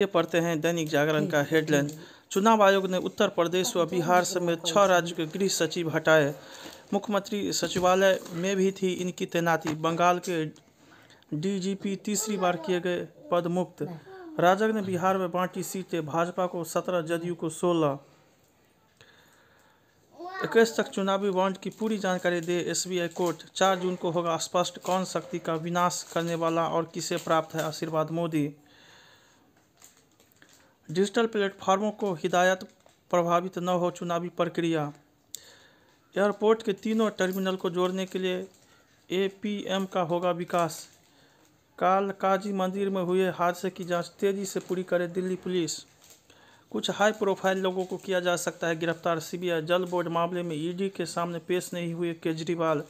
ये पढ़ते हैं दैनिक जागरण का हेडलाइन चुनाव आयोग ने उत्तर प्रदेश व बिहार समेत छह राज्यों के गृह सचिव हटाए मुख्यमंत्री सचिवालय में भी थी इनकी तैनाती बंगाल के डीजीपी तीसरी बार किए गए पदमुक्त राजग ने बिहार में बांटी सीटें भाजपा को सत्रह जदयू को सोलह इक्कीस तक चुनावी बॉन्ड की पूरी जानकारी दे एसबीआई कोर्ट चार जून को होगा स्पष्ट कौन शक्ति का विनाश करने वाला और किसे प्राप्त है आशीर्वाद मोदी डिजिटल प्लेटफॉर्मों को हिदायत प्रभावित न हो चुनावी प्रक्रिया एयरपोर्ट के तीनों टर्मिनल को जोड़ने के लिए एपीएम का होगा विकास कालकाजी मंदिर में हुए हादसे की जांच तेज़ी से पूरी करे दिल्ली पुलिस कुछ हाई प्रोफाइल लोगों को किया जा सकता है गिरफ्तार सीबीआई जल बोर्ड मामले में ईडी के सामने पेश नहीं हुए केजरीवाल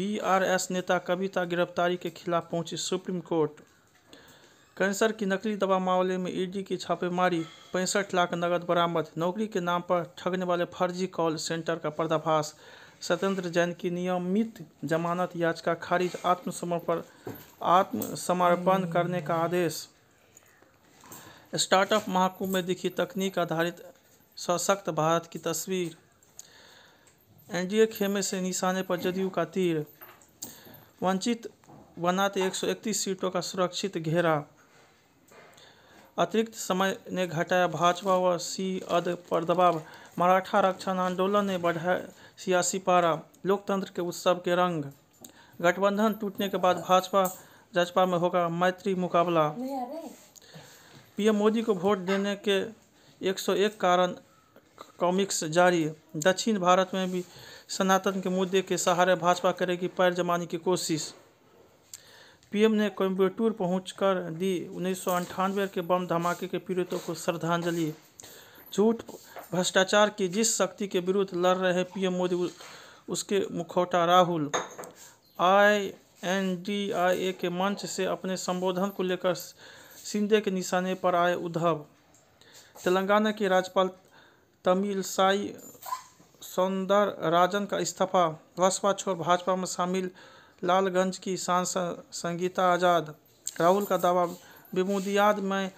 बीआरएस नेता कविता गिरफ्तारी के खिलाफ पहुंची सुप्रीम कोर्ट कैंसर की नकली दवा मामले में ईडी की छापेमारी पैंसठ लाख नकद बरामद नौकरी के नाम पर ठगने वाले फर्जी कॉल सेंटर का पर्दाफाश सत्येंद्र जैन की नियमित जमानत याचिका खारिज आत्मसमर्पण आत्मसमर्पण करने का आदेश स्टार्टअप महाकुंभ में दिखी तकनीक आधारित सशक्त भारत की तस्वीर एनडीए खेमे से निशाने पर जदयू का तीर वंचित बनाते 131 सीटों का सुरक्षित घेरा अतिरिक्त समय ने घटाया भाजपा व सी अध पर दबाव मराठा आरक्षण आंदोलन ने बढ़ाया सियासी पारा लोकतंत्र के उत्सव के रंग गठबंधन टूटने के बाद भाजपा जजपा में होगा मैत्री मुकाबला पीएम मोदी को वोट देने के 101 कारण कॉमिक्स जारी दक्षिण भारत में भी सनातन के मुद्दे के सहारे भाजपा करेगी पैर जमाने की कोशिश पीएम ने कोयम्बटूर पहुंचकर दी उन्नीस के बम धमाके के पीड़ितों को श्रद्धांजलि झूठ भ्रष्टाचार की जिस शक्ति के विरुद्ध लड़ रहे पीएम मोदी उसके मुखौटा Rahul I N D I A के मंच से अपने संबोधन को लेकर सिंधे के निशाने पर आए उद्धव तेलंगाना के राज्यपाल तमिलसाई सौंदर राजन का इस्तीफा बसपा छोड़ भाजपा में शामिल लालगंज की सांसद संगीता आज़ाद राहुल का दावा बेमुदियाद में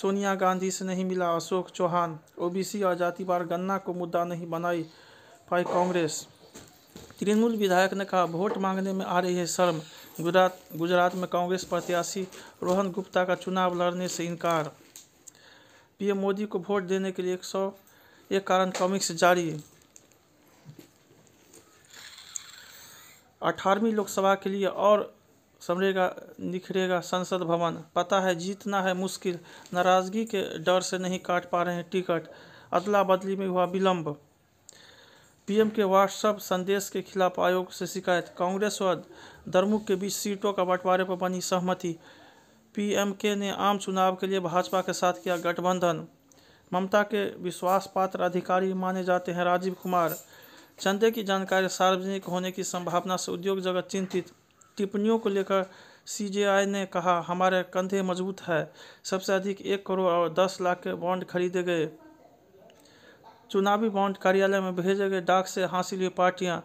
सोनिया गांधी से नहीं मिला अशोक चौहान ओबीसी और जातिवार गन्ना को मुद्दा नहीं बनाई पाई कांग्रेस तृणमूल विधायक ने कहा वोट मांगने में आ रही है शर्म गुजरात गुजरात में कांग्रेस प्रत्याशी रोहन गुप्ता का चुनाव लड़ने से इनकार पीएम मोदी को वोट देने के लिए एक सौ एक कारण कॉमिक्स जारी अठारहवीं लोकसभा के लिए और समरेगा निखरेगा संसद भवन पता है जीतना है मुश्किल नाराज़गी के डर से नहीं काट पा रहे हैं टिकट अदला बदली में हुआ विलम्ब पीएम के व्हाट्सएप संदेश के खिलाफ आयोग से शिकायत कांग्रेस और दरमुख के बीच सीटों का बंटवारे पर बनी सहमति पीएमके ने आम चुनाव के लिए भाजपा के साथ किया गठबंधन ममता के विश्वास पात्र अधिकारी माने जाते हैं राजीव कुमार चंदे की जानकारी सार्वजनिक होने की संभावना से उद्योग जगत चिंतित टिप्पणियों को लेकर सीजेआई ने कहा हमारे कंधे मजबूत है सबसे अधिक एक करोड़ और दस लाख के बॉन्ड खरीदे गए चुनावी बॉन्ड कार्यालय में भेजे गए डाक से हासिल हुई पार्टियां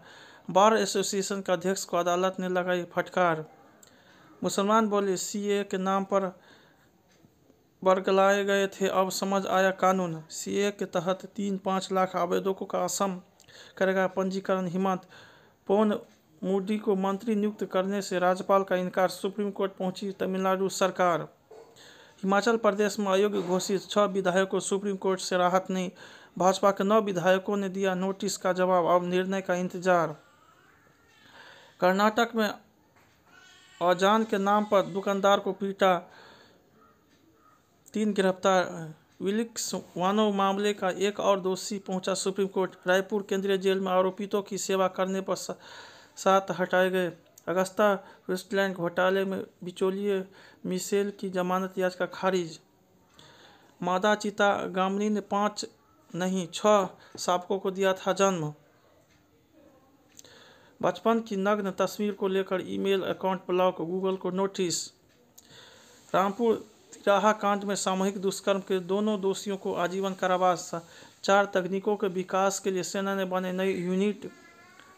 बार एसोसिएशन का अध्यक्ष को अदालत ने लगाई फटकार मुसलमान बोले सीए के नाम पर बरगलाए गए थे अब समझ आया कानून सीए के तहत तीन पाँच लाख आवेदकों का असम करेगा पंजीकरण हिमंत पोन मोदी को मंत्री नियुक्त करने से राज्यपाल का इनकार सुप्रीम कोर्ट पहुंची तमिलनाडु सरकार हिमाचल प्रदेश में अयोग्य घोषित छह विधायक को सुप्रीम कोर्ट से राहत नहीं भाजपा के नौ विधायकों ने दिया नोटिस का जवाब अब निर्णय का इंतजार कर्नाटक में अजान के नाम पर दुकानदार को पीटा तीन गिरफ्तार विलिक्स वानव मामले का एक और दोषी पहुंचा सुप्रीम कोर्ट रायपुर केंद्रीय जेल में आरोपितों की सेवा करने पर साथ हटाए गए अगस्ता वेस्टलैंड घोटाले में बिचौलिए मिशेल की जमानत याचिका खारिज मादा चिता गामनी ने पाँच नहीं छह शावकों को दिया था जन्म बचपन की नग्न तस्वीर को लेकर ईमेल अकाउंट ब्लॉक गूगल को नोटिस रामपुर तिराहा कांड में सामूहिक दुष्कर्म के दोनों दोषियों को आजीवन कारावास चार तकनीकों के विकास के लिए सेना ने बने नई यूनिट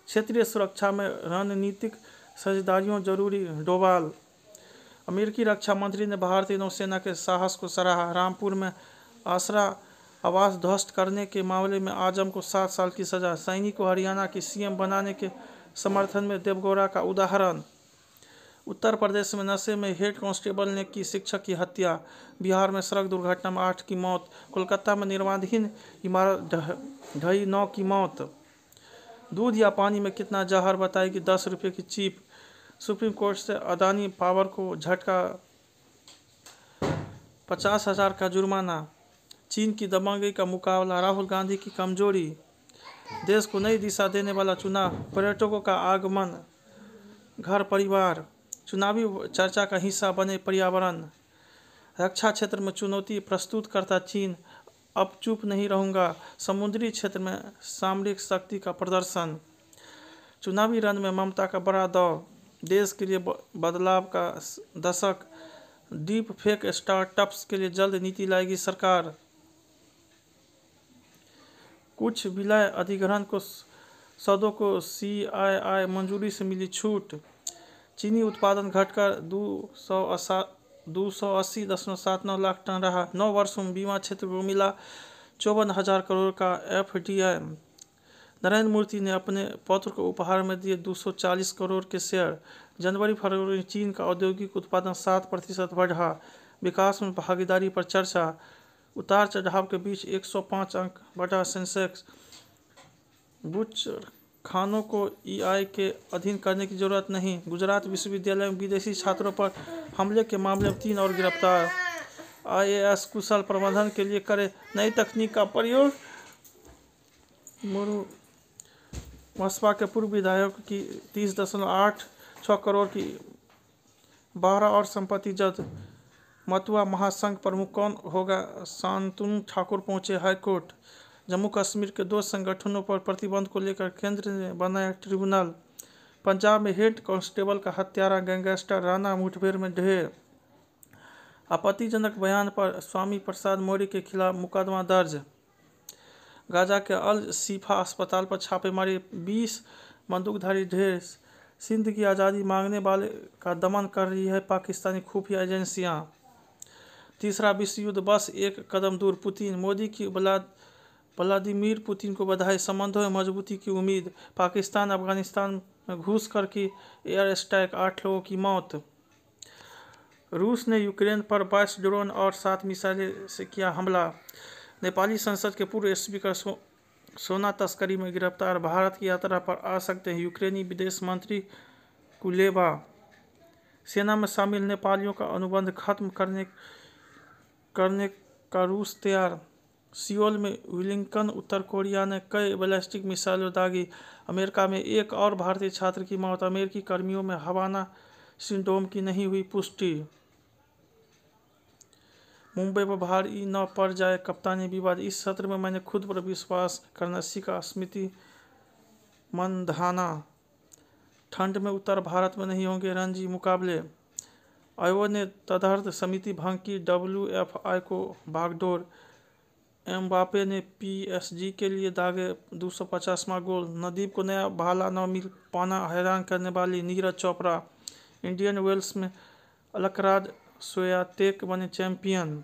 क्षेत्रीय सुरक्षा में रणनीतिक साझेदारियों जरूरी डोवाल अमेरिकी रक्षा मंत्री ने भारतीय नौसेना के साहस को सराहा रामपुर में आसरा आवास ध्वस्त करने के मामले में आजम को सात साल की सजा सैनी को हरियाणा की सीएम बनाने के समर्थन में देवगौड़ा का उदाहरण उत्तर प्रदेश में नशे में हेड कांस्टेबल ने की शिक्षक की हत्या बिहार में सड़क दुर्घटना में आठ की मौत कोलकाता में निर्माणाधीन इमारत ढही नौ की मौत दूध या पानी में कितना जहर बताएगी दस रुपये की चीप सुप्रीम कोर्ट से अदानी पावर को झटका पचास हजार का जुर्माना चीन की दबंगई का मुकाबला राहुल गांधी की कमजोरी देश को नई दिशा देने वाला चुनाव पर्यटकों का आगमन घर परिवार चुनावी चर्चा का हिस्सा बने पर्यावरण रक्षा क्षेत्र में चुनौती प्रस्तुत करता चीन अब चुप नहीं रहूँगा समुद्री क्षेत्र में सामरिक शक्ति का प्रदर्शन चुनावी रण में ममता का बड़ा दौ देश के लिए बदलाव का दशक डीप फेक स्टार्टअप्स के लिए जल्द नीति लाएगी सरकार कुछ विलय अधिग्रहण को सदों को सी आई आई मंजूरी से मिली छूट चीनी उत्पादन घटकर दो सौ दो सौ अस्सी दशमलव सात नौ लाख टन रहा नौ वर्षों में बीमा क्षेत्र को मिला चौवन हजार करोड़ का F D I Narendra Murthy ने अपने पौत्र को उपहार में दिए 240 करोड़ के शेयर जनवरी फरवरी में चीन का औद्योगिक उत्पादन सात प्रतिशत बढ़ा विकास में भागीदारी पर चर्चा उतार चढ़ाव के बीच 105 अंक बढ़ा सेंसेक्स बुच्चर खानों को ईआई e के अधीन करने की जरूरत नहीं गुजरात विश्वविद्यालय में विदेशी छात्रों पर हमले के मामले में तीन और गिरफ्तार आईएएस कुशल प्रबंधन के लिए करे नई तकनीक का प्रयोग बसपा के पूर्व विधायक की तीस दशमलव आठ छः करोड़ की बारह और संपत्ति जब्त मतुआ महासंघ प्रमुख कौन होगा शांतनु ठाकुर पहुंचे हाईकोर्ट जम्मू कश्मीर के दो संगठनों पर प्रतिबंध को लेकर केंद्र ने बनाया ट्रिब्यूनल पंजाब में हेड कांस्टेबल का हत्यारा गैंगस्टर राणा मुठभेड़ में ढेर आपत्तिजनक बयान पर स्वामी प्रसाद मौर्य के खिलाफ मुकदमा दर्ज गाजा के अल सिफा अस्पताल पर छापेमारी बीस बंदूकधारी ढेर सिंध की आज़ादी मांगने वाले का दमन कर रही है पाकिस्तानी खुफिया एजेंसियां तीसरा विश्व युद्ध बस एक कदम दूर पुतिन मोदी की बलाद व्लादिमिर पुतिन को बधाई संबंधों में मजबूती की उम्मीद पाकिस्तान अफगानिस्तान में घुस कर की एयर स्ट्राइक आठ लोगों की मौत रूस ने यूक्रेन पर बाईस ड्रोन और सात मिसाइल से किया हमला नेपाली संसद के पूर्व स्पीकर सो, सोना तस्करी में गिरफ्तार भारत की यात्रा पर आ सकते हैं यूक्रेनी विदेश मंत्री कुलेबा सेना में शामिल नेपालियों का अनुबंध खत्म करने करने का रूस तैयार सियोल में विलिंगकन उत्तर कोरिया ने कई बैलिस्टिक मिसाइलें दागी अमेरिका में एक और भारतीय छात्र की मौत अमेरिकी कर्मियों में हवाना सिंड्रोम की नहीं हुई पुष्टि मुंबई पर भारी न पड़ जाए कप्तानी विवाद इस सत्र में मैंने खुद पर विश्वास करना सीखा स्मृति मंधाना ठंड में उत्तर भारत में नहीं होंगे रणजी मुकाबले आयो ने तदर्थ समिति भंग की डब्ल्यू एफ आई को भागडोर एम्बापे ने पीएसजी के लिए दागे पचासवा गोल नदीब को नया भाला न मिल पाना हैरान करने वाली नीरज चोपड़ा इंडियन वेल्स में अलकराज सोयातेक बने चैंपियन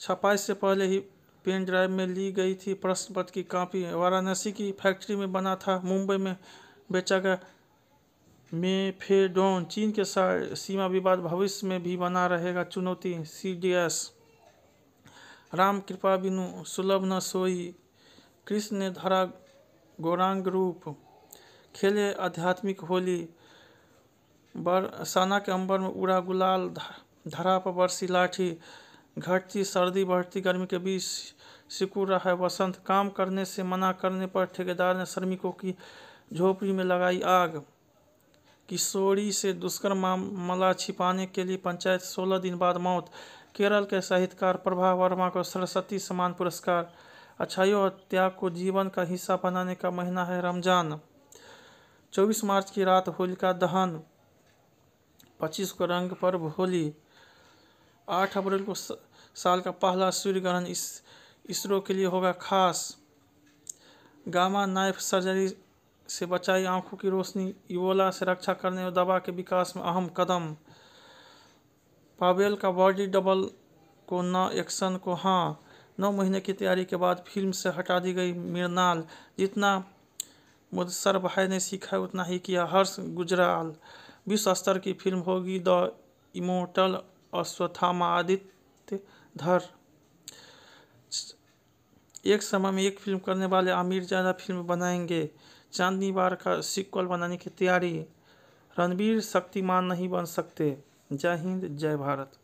छपाई से पहले ही पेन ड्राइव में ली गई थी प्रश्न पत्र की कापी वाराणसी की फैक्ट्री में बना था मुंबई में बेचा गया मेफेडोन चीन के साथ सीमा विवाद भविष्य में भी बना रहेगा चुनौती सी डी एस राम कृपा बिनु सुलभ न सोई कृष्ण ने धरा गौरांग रूप खेले आध्यात्मिक होली साना के अंबर में उड़ा गुलाल धरा पर बरसी लाठी घटती सर्दी बढ़ती गर्मी के बीच सिकुड़ रहा है वसंत काम करने से मना करने पर ठेकेदार ने श्रमिकों की झोपड़ी में लगाई आग किशोरी से दुष्कर्म मामला छिपाने के लिए पंचायत सोलह दिन बाद मौत केरल के साहित्यकार प्रभा वर्मा को सरस्वती समान पुरस्कार अच्छाइयों और त्याग को जीवन का हिस्सा बनाने का महीना है रमजान 24 मार्च की रात होलिका दहन 25 को रंग पर्व होली 8 अप्रैल को साल का पहला सूर्य ग्रहण इस इसरो के लिए होगा खास गामा नाइफ सर्जरी से बचाई आंखों की रोशनी इवोला से रक्षा करने और दवा के विकास में अहम कदम पावेल का बॉडी डबल को न एक्शन को हाँ नौ महीने की तैयारी के बाद फिल्म से हटा दी गई मृणाल जितना मुदसर भाई ने सीखा उतना ही किया हर्ष गुजराल विश्व स्तर की फिल्म होगी द इमोटल अश्वथामा आदित्य धर एक समय में एक फिल्म करने वाले आमिर ज़्यादा फिल्म बनाएंगे चांदनी बार का सीक्वल बनाने की तैयारी रणवीर शक्तिमान नहीं बन सकते जय हिंद जय भारत